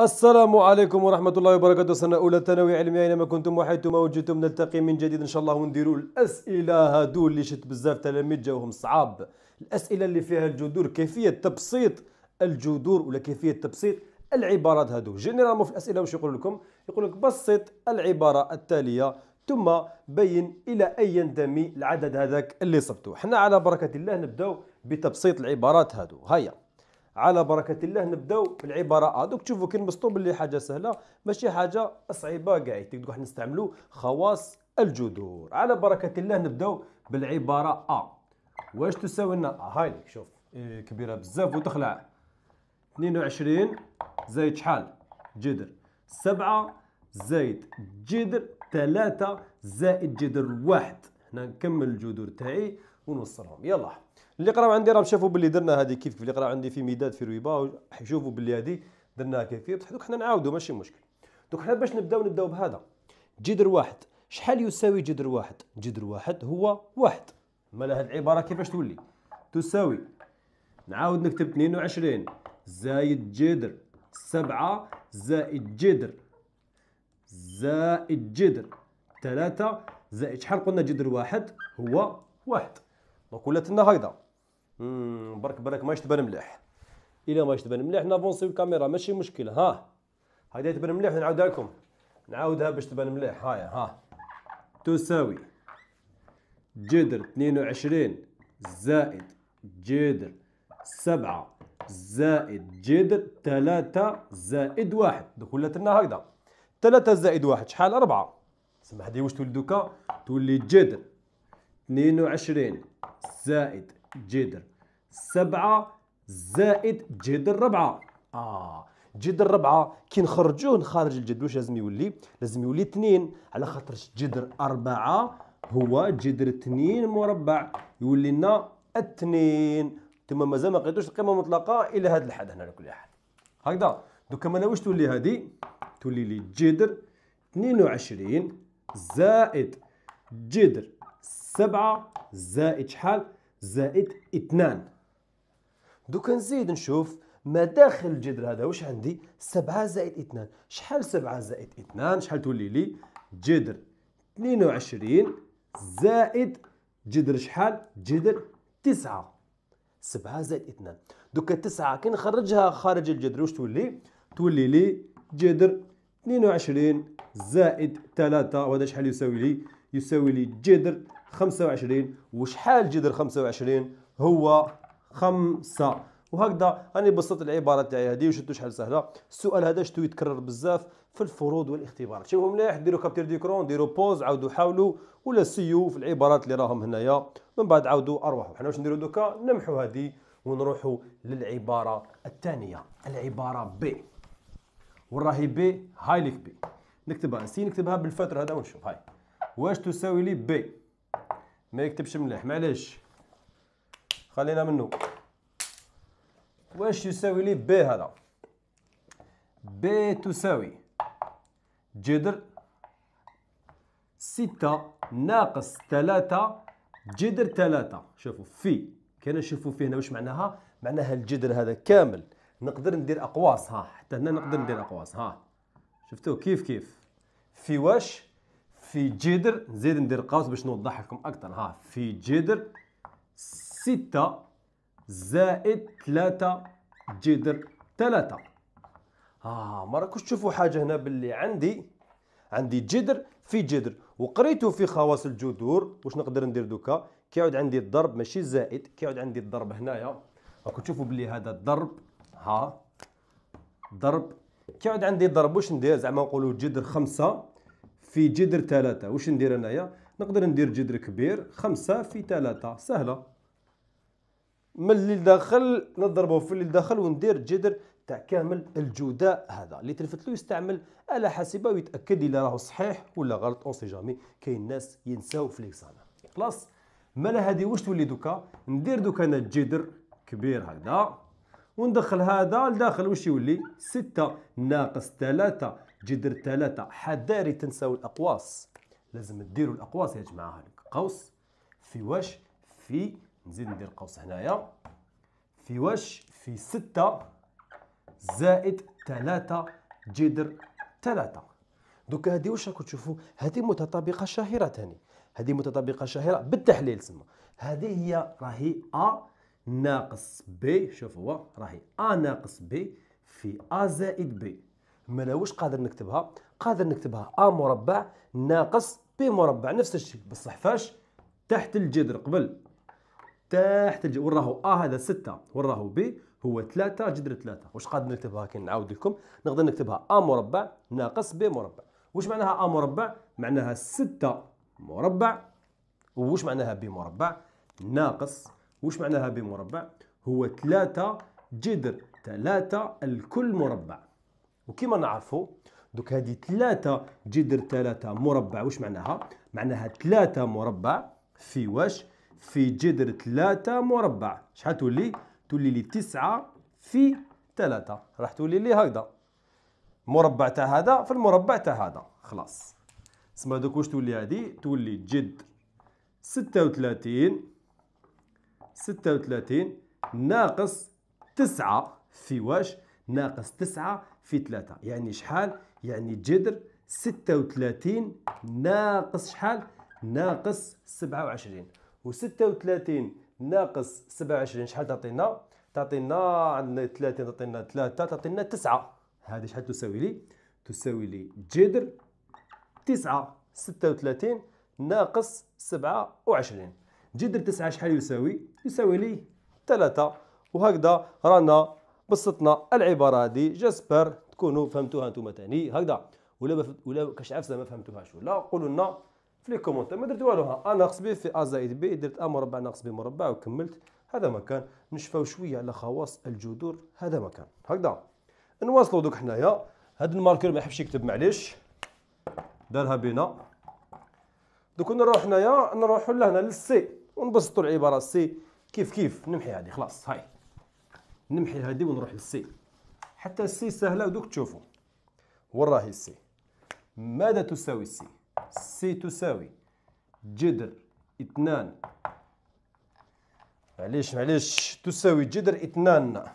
السلام عليكم ورحمة الله وبركاته سنة أولى ثانوي علمي أينما كنتم وحيثما وجدتم نلتقي من جديد إن شاء الله ونديروا الأسئلة هادو اللي شت بزاف تلاميذ جاوهم صعاب الأسئلة اللي فيها الجذور كيفية تبسيط الجذور ولا كيفية تبسيط العبارات هادو جينيرال في الأسئلة واش يقول لكم يقول لك بسط العبارة التالية ثم بين إلى أي ينتمي العدد هذاك اللي صبته حنا على بركة الله نبداو بتبسيط العبارات هادو هيا على بركه الله نبداو بالعباره ا آه. دوك تشوفوا كي نبسطوا باللي حاجه سهله ماشي حاجه صعيبه كاع تقدروا نستعملوا خواص الجذور على بركه الله نبداو بالعباره ا واش تساوي لنا آه، هاي شوف إيه، كبيره بزاف وتخلع 22 زائد شحال جذر 7 زائد جذر 3 زائد جذر 1 هنا نكمل الجذور تاعي ونوصلهم يلا اللي قراو عندي راهم شافوا باللي درنا هذه كيف كيف اللي قراو عندي في ميداد في رويبا يشوفوا باللي هذه درناها كيف كيف دوك حنا نعاودوا ماشي مشكل دوك حنا باش نبداو نبداو بهذا جذر واحد شحال يساوي جذر واحد جذر واحد هو واحد مالا هاد العباره كيفاش تولي تساوي نعاود نكتب 22 زايد جذر 7 زائد جذر زائد جذر 3 زائد شحال قلنا جذر واحد هو واحد دونك ولات لنا هكذا برك برك ما تبان مليح الا ما تبان مليح نافونسيو الكاميرا ماشي مشكل ها هادي تبان مليح نعاودها لكم نعاودها باش تبان مليح هايا ها تساوي جذر 22 زائد جذر 7 زائد جذر 3 زائد 1 دوك ولات لنا هكذا 3 زائد 1 شحال 4 سمح لي واش تولي دوكا تولي جذر 22 زائد جذر سبعة زائد جذر ربعة آه جذر ربعة كي نخرجوه خارج الجدر واش لازم يولي لازم يولي اثنين على خاطر جذر أربعة هو جذر اثنين مربع يولي لنا اثنين تما مازال ما لقيتوش القيمة المطلقة إلى هذا الحد هنا لكل أحد هكذا دوكا مانا واش تولي هذه تولي لي جذر 22 زائد جذر 7 زائد شحال زائد اثنان دوكا نزيد نشوف ما داخل الجذر هذا واش عندي سبعة زائد اثنان شحال سبعة زائد اثنان شحال تولي لي جذر اثنين وعشرين زائد جذر شحال جذر تسعة سبعة زائد اثنان دوكا تسعة كي نخرجها خارج الجذر واش تولي تولي لي جذر 22 زائد ثلاثة وهذا شحال يساوي لي يساوي لي جذر 25 وشحال جذر 25 هو 5 وهكذا راني بسطت العباره تاعي هذه وشفتوا شحال سهله السؤال هذا شتو يتكرر بزاف في الفروض والاختبارات شوفوا مليح ديروا كابتير ديكرون ديروا بوز عاودوا حاولوا ولا سيو في العبارات اللي راهم هنايا من بعد عاودوا ارواحوا حنا واش نديروا دوكا نمحوا هذه ونروحوا للعباره الثانيه العباره بي وراهي بي هاي لك بي نكتبها نسي نكتبها بالفتره هذا ونشوف هاي واش تساوي لي بي ما يكتبش مليح معليش خلينا منه واش يساوي لي بي هذا بي تساوي جذر ستة ناقص ثلاثة جذر ثلاثة شوفوا في كي نشوفوا فيه هنا واش معناها معناها الجذر هذا كامل نقدر ندير اقواس ها حتى هنا نقدر ندير اقواس ها شفتوا كيف كيف في واش في جذر نزيد ندير قوس باش نوضح لكم اكثر ها في جذر ستة زائد جدر جذر ها اه ما راكوش تشوفوا حاجة هنا باللي عندي عندي جذر في جذر وقريته في خواص الجذور واش نقدر ندير دوكا كيعود عندي الضرب ماشي زائد كيعود عندي الضرب هنايا راكو تشوفوا بلي هذا الضرب ها ضرب كيعود عندي ضرب واش ندير زعما نقولوا جذر خمسة في جذر ثلاثة واش ندير انايا نقدر ندير جذر كبير خمسة في ثلاثة سهلة من اللي لداخل نضربه في اللي لداخل وندير جذر تاع كامل الجداء هذا اللي تلفت له يستعمل آلة حاسبة ويتأكد إلا راهو صحيح ولا غلط أون سي جامي كاين ناس ينساو في ليكسانا خلاص مالا هذه واش تولي دوكا ندير دوكا أنا جذر كبير هكذا وندخل هذا لداخل واش يولي ستة ناقص ثلاثة جدر ثلاثة حذاري تنساو الأقواس لازم ديروا الأقواس يا جماعة هلك قوس في واش في نزيد ندير قوس هنايا في واش في ستة زائد ثلاثة جدر ثلاثة دوك هادي واش راكم تشوفوا هادي متطابقة شهيرة تاني هادي متطابقة شهيرة بالتحليل تسمى هادي هي راهي أ ناقص ب شوف هو راهي أ ناقص ب في أ زائد ب واش قادر نكتبها قادر نكتبها ا مربع ناقص بي مربع نفس الشيء بصح فاش تحت الجذر قبل تحت الجذر وين راهو ا هذا ستة وين راهو بي هو ثلاثة جذر ثلاثة واش قادر نكتبها كي نعاود لكم نقدر نكتبها ا مربع ناقص بي مربع واش معناها ا مربع معناها ستة مربع واش معناها ب مربع ناقص واش معناها ب مربع هو ثلاثة جذر ثلاثة الكل مربع وكما نعرفوا دوك هذه 3 جذر 3 مربع واش معناها معناها 3 مربع في واش في جذر 3 مربع شحال تولي تولي لي 9 في 3 راح تولي لي هكذا مربع تاع هذا في المربع تاع هذا خلاص سما دوك واش تولي هذه تولي جد 36 36 ناقص 9 في واش ناقص 9 في 3 يعني شحال يعني جذر 36 ناقص شحال ناقص 27 و36 ناقص 27 شحال تعطينا تعطينا عندنا 30 تعطينا 3 تعطينا 9 هذه شحال تساوي لي تساوي لي جذر 9 36 ناقص 27 جذر 9 شحال يساوي يساوي لي 3 وهكذا رانا بسطنا العباره دي جاسبر تكونوا فهمتوها انتم ثاني هكذا ولا ولا كاش عفسه ما فهمتوهاش ولا قولوا لنا في لي كومونتير ما درت والو ا ناقص بي في ا زائد بي درت ا مربع ناقص بي مربع وكملت هذا ما كان نشفاو شويه على خواص الجذور هذا ما كان هكذا نواصلوا دوك حنايا هذا الماركر ما يحبش يكتب معليش دارها بينا دوك نروح حنايا نروحوا لهنا للسي ونبسطوا العباره سي كيف كيف نمحي هذه خلاص هاي نمحي هذه ونروح للسي حتى السي سهله ودوك تشوفوا وين راهي السي ماذا تساوي السي السي تساوي جذر اثنان معليش معليش تساوي جذر اثنان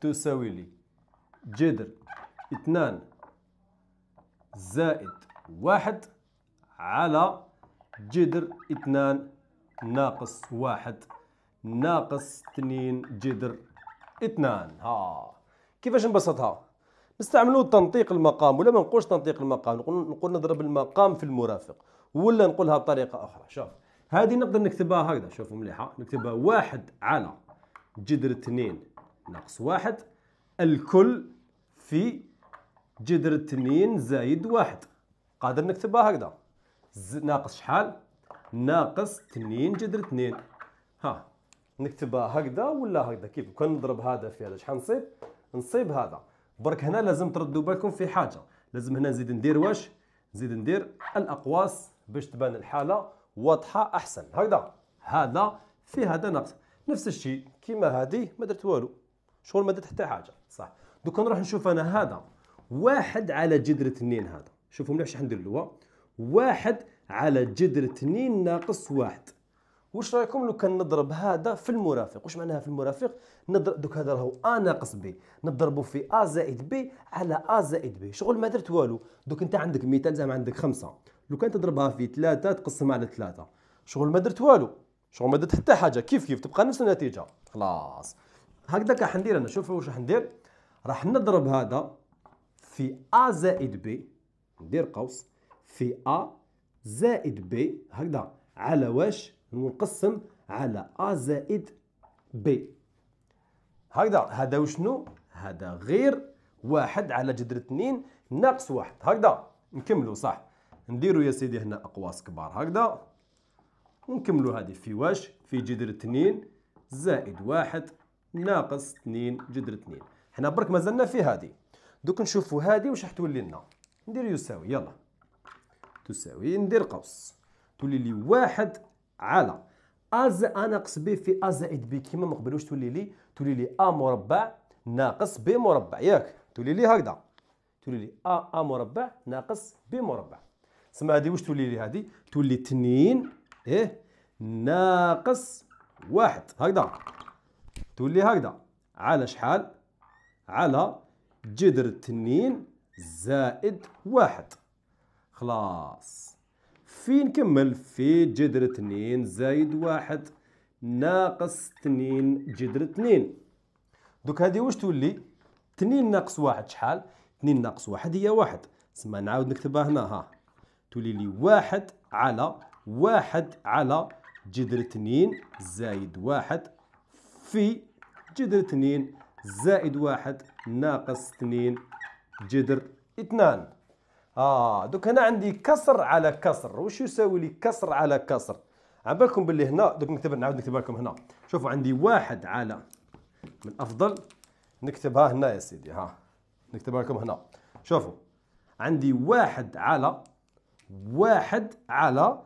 تساوي لي جذر اثنان زائد واحد على جذر اثنان ناقص واحد ناقص 2 جذر 2 ها كيفاش نبسطها نستعملوا تنطيق المقام ولا ما نقولش تنطيق المقام نقول, نقول نضرب المقام في المرافق ولا نقولها بطريقه اخرى شوف هذه نقدر نكتبها هكذا شوفوا مليحه نكتبها 1 على جذر 2 ناقص 1 الكل في جذر 2 زايد 1 قادر نكتبها هكذا ناقص شحال ناقص 2 جذر 2 ها نكتبها هكذا ولا هكذا كيف كان نضرب هذا في هذا شحال نصيب نصيب هذا برك هنا لازم تردوا بالكم في حاجه لازم هنا نزيد ندير واش نزيد ندير الاقواس باش تبان الحاله واضحه احسن هكذا هذا في هذا ناقص نفس الشيء كيما هذه ما درت والو شغل ما درت حتى حاجه صح دوكا نروح نشوف انا هذا واحد على جذر اثنين هذا شوفوا مليح شحال ندير له واحد على جذر اثنين ناقص واحد واش رايكم لو كان نضرب هذا في المرافق واش معناها في المرافق نضرب دوك هذا راهو ا ناقص بي نضربه في ا زائد بي على ا زائد بي شغل ما درت والو دوك انت عندك مثال زعما عندك خمسة لو كان تضربها في ثلاثة تقسمها على ثلاثة شغل ما درت والو شغل ما درت حتى حاجة كيف كيف تبقى نفس النتيجة خلاص هكذا كا حندير انا شوفوا واش راح ندير راح نضرب هذا في ا زائد بي ندير قوس في ا زائد بي هكذا على واش ونقسم على أ زائد بي هكذا هذا وشنو هذا غير واحد على جذر اثنين ناقص واحد هكذا نكملوا صح نديروا يا سيدي هنا اقواس كبار هكذا ونكملوا هذه في واش في جذر اثنين زائد واحد ناقص اثنين جذر اثنين حنا برك مازلنا في هذه دوك نشوفوا هذه واش راح تولي لنا ندير يساوي يلا تساوي ندير قوس تولي لي واحد على از ا ناقص ب في ا زائد ب كيما ما قبلوش تولي لي تولي لي ا مربع ناقص ب مربع ياك تولي لي هكذا تولي لي ا ا مربع ناقص ب مربع سما هذه واش تولي لي هذه تولي 2 ايه ناقص واحد هكذا تولي هكذا على شحال على جذر 2 زائد واحد خلاص في نكمل في جذر 2 زايد واحد ناقص 2 جذر 2 دوك هذه واش تولي 2 ناقص واحد شحال 2 ناقص واحد هي واحد تسمى نعاود نكتبها هنا ها تولي لي واحد على واحد على جذر 2 زايد واحد في جذر 2 زائد واحد ناقص 2 جذر 2 اه دوك هنا عندي كسر على كسر واش يساوي لي كسر على كسر على بالكم باللي هنا دوك نكتب نعاود نكتبها لكم هنا شوفوا عندي واحد على من الافضل نكتبها هنا يا سيدي ها نكتبها لكم هنا شوفوا عندي واحد على واحد على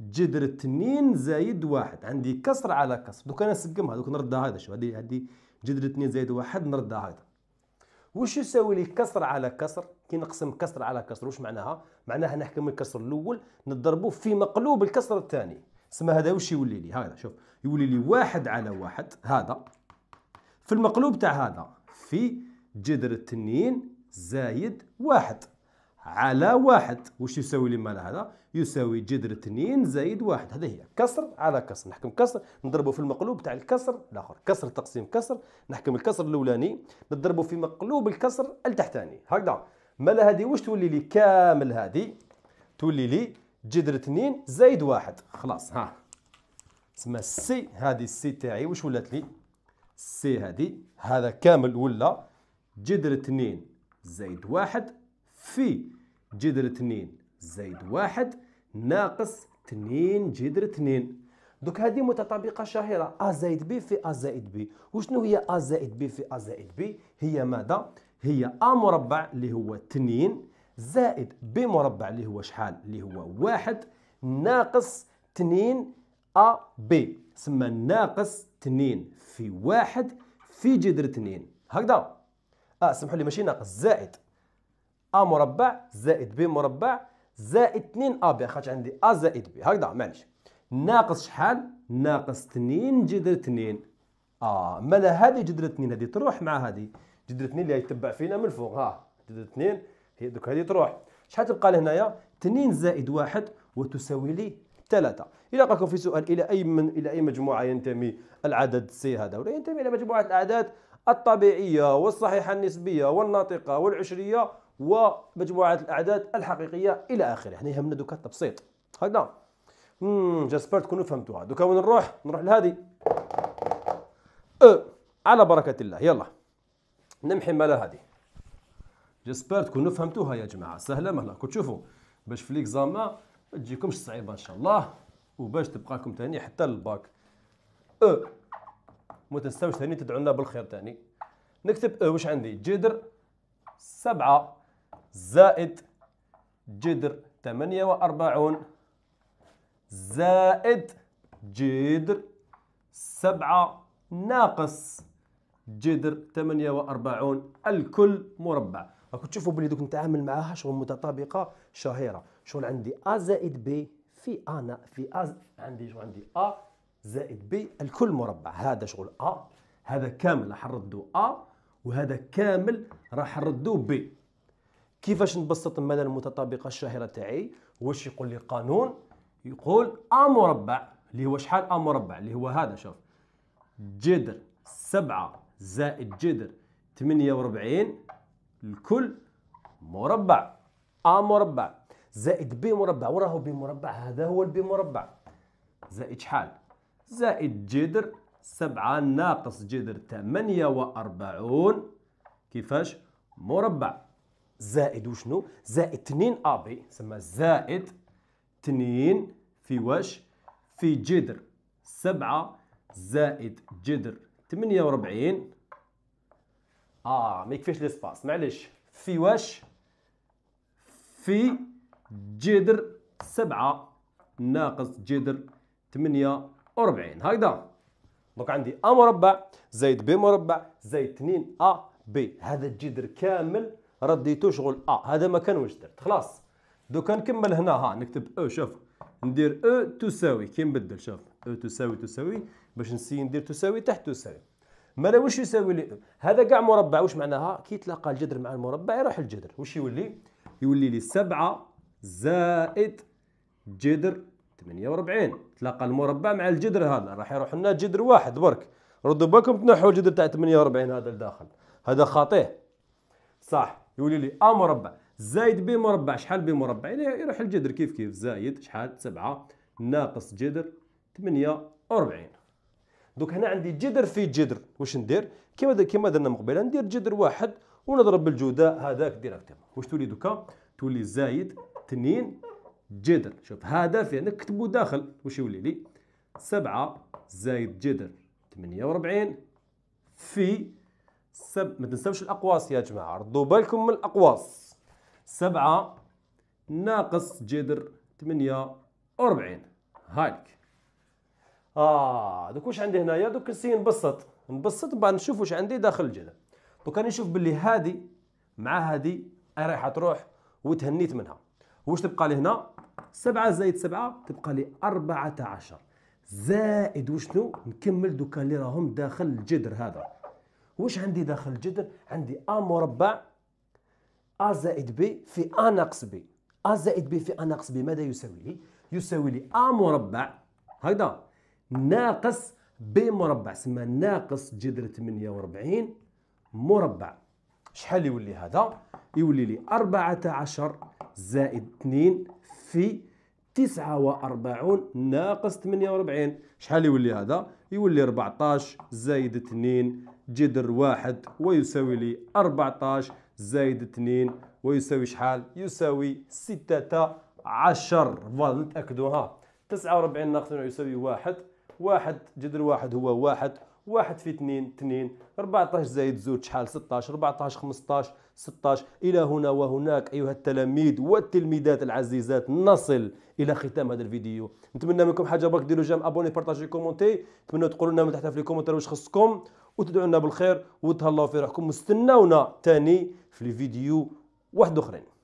جذر اثنين زايد واحد عندي كسر على كسر دوك انا نسقمها دوك نردها هذا شوف هذه هذه جذر اثنين زايد واحد نردها هذا واش يساوي لي كسر على كسر كي نقسم كسر على كسر واش معناها معناها نحكم الكسر الاول نضربه في مقلوب الكسر الثاني سما هذا واش يولي لي هذا شوف يولي لي واحد على واحد هذا في المقلوب تاع هذا في جذر التنين زايد واحد على واحد واش يساوي لي مال هذا يساوي جذر التنين زائد واحد هذه هي كسر على كسر نحكم كسر نضربه في المقلوب تاع الكسر الاخر كسر تقسيم كسر نحكم الكسر الاولاني نضربه في مقلوب الكسر التحتاني هكذا مالا هادي واش تولي لي كامل هادي تولي لي جذر اثنين زائد واحد خلاص ها تسمى سي هادي السي تاعي واش ولات لي سي هادي هذا كامل ولا جذر اثنين زائد واحد في جذر اثنين زائد واحد ناقص اثنين جذر اثنين دوك هادي متطابقه شهيره ا زائد بي في ا زائد بي وشنو هي ا زائد بي في ا زائد بي هي ماذا هي أ مربع اللي هو 2 زائد ب مربع اللي هو شحال اللي هو واحد ناقص 2 أ ب سما ناقص 2 في واحد في جذر 2 هكذا اه سمحوا لي ماشي ناقص زائد أ مربع زائد ب مربع زائد 2 أ ب خاطر عندي أ زائد ب هكذا معليش ناقص شحال ناقص 2 جذر 2 اه مالا هذه جدرة اثنين هذه تروح مع هذه جدرة اثنين اللي يتبع فينا من الفوق ها جدرة اثنين هي دوك هذه تروح شحال تبقى لهنايا 2 زائد واحد وتساوي لي ثلاثة إلا قالكم في سؤال إلى أي من إلى أي مجموعة ينتمي العدد سي هذا ولا ينتمي إلى مجموعة الأعداد الطبيعية والصحيحة النسبية والناطقة والعشرية ومجموعة الأعداد الحقيقية إلى آخره يعني يهمنا دوكا التبسيط هكذا نعم. جاسبر تكونوا فهمتوها دوكا وين نروح نروح لهذه أو أه، على بركة الله يلا نمحي مالا هذه جيسبر تكونوا فهمتوها يا جماعة سهلة مهلا كنت تشوفوا باش في ليكزام ما تجيكمش صعيبة إن شاء الله وباش تبقى لكم تاني حتى الباك أو أه. ما تنساوش تاني تدعو لنا بالخير تاني نكتب أو أه، واش عندي جدر سبعة زائد جدر ثمانية وأربعون زائد جدر سبعة ناقص جذر 48 الكل مربع راكم تشوفوا بلي دوك نتعامل معاها شغل متطابقه شهيره شغل عندي ا زائد بي في انا في ا عندي شغل عندي ا زائد بي الكل مربع هذا شغل ا هذا كامل راح نردو ا وهذا كامل راح نردو بي كيفاش نبسط الماده المتطابقه الشهيره تاعي واش يقول لي قانون يقول ا مربع اللي هو شحال ا مربع اللي هو هذا شوف جذر سبعة زائد جذر ثمانية وأربعين الكل مربع أ مربع زائد ب مربع وراهو ب مربع هذا هو البي مربع زائد شحال زائد جذر سبعة ناقص جذر ثمانية وأربعون كيفاش مربع زائد وشنو زائد 2 ابي سما زائد 2 في واش في جذر سبعة زائد جذر 48 اه ما يكفيش ليسباس معليش في واش في جذر 7 ناقص جذر 48 هكذا دونك عندي ا مربع زائد ب مربع زائد 2 ا ب هذا الجذر كامل رديته شغل ا هذا ما كان واش درت خلاص دوكا نكمل هنا ها نكتب او شوف ندير او تساوي كي نبدل شوف او تساوي تساوي باش نسي ندير تساوي تحت تساوي مالا واش يساوي لي هذا كاع مربع واش معناها كي تلاقى الجذر مع المربع يروح الجذر واش يولي يولي لي 7 زائد جذر 48 تلاقى المربع مع الجذر هذا راح يروح لنا جذر واحد برك ردوا بالكم تنحوا الجذر تاع 48 هذا لداخل هذا خاطئ صح يولي لي ا مربع زائد ب مربع شحال ب مربع يعني يروح الجذر كيف كيف زائد شحال 7 ناقص جذر 48 دوك هنا عندي جذر في جذر واش ندير كيما كيما درنا من قبيله ندير جذر واحد ونضرب بالجوده هذاك ديريكتومون واش تولي دوكا تولي زايد 2 جذر شوف هذا فيه نكتبو داخل واش يولي لي 7 زايد جذر 48 في سب... ما تنساوش الاقواس يا جماعه ردوا بالكم من الاقواس 7 ناقص جذر 48 هايك اه دوك واش عندي هنايا دوك نسي نبسط نبسط ومن بعد نشوف واش عندي داخل الجذر دوك راني نشوف باللي هادي مع هادي رايحه تروح وتهنيت منها واش تبقى لي هنا 7 زائد 7 تبقى لي 14 زائد وشنو نكمل دوكا اللي راهم داخل الجدر هذا واش عندي داخل الجدر عندي ا مربع ا زائد بي في ا ناقص بي ا زائد بي في ا ناقص بي ماذا يساوي لي يساوي لي ا مربع هكذا ناقص ب مربع سما ناقص جذر 48 مربع شحال يولي هذا يولي لي 14 زائد 2 في 49 ناقص 48 شحال يولي هذا يولي 14 زائد 2 جذر 1 ويساوي لي 14 زائد 2 ويساوي شحال يساوي 16 فوالا نتاكدوها 49 ناقص يساوي 1 واحد جذر واحد هو واحد واحد في اثنين اثنين 14 زائد زوج شحال 16 14 15 16 إلى هنا وهناك أيها التلاميذ والتلميذات العزيزات نصل إلى ختام هذا الفيديو نتمنى منكم حاجة برك ديروا جيم ابوني بارطاجي كومونتي نتمنى تقولوا لنا من تحت في الكومنتات واش خصكم وتدعوا لنا بالخير وتهلاو في روحكم واستناونا ثاني في الفيديو واحد اخرين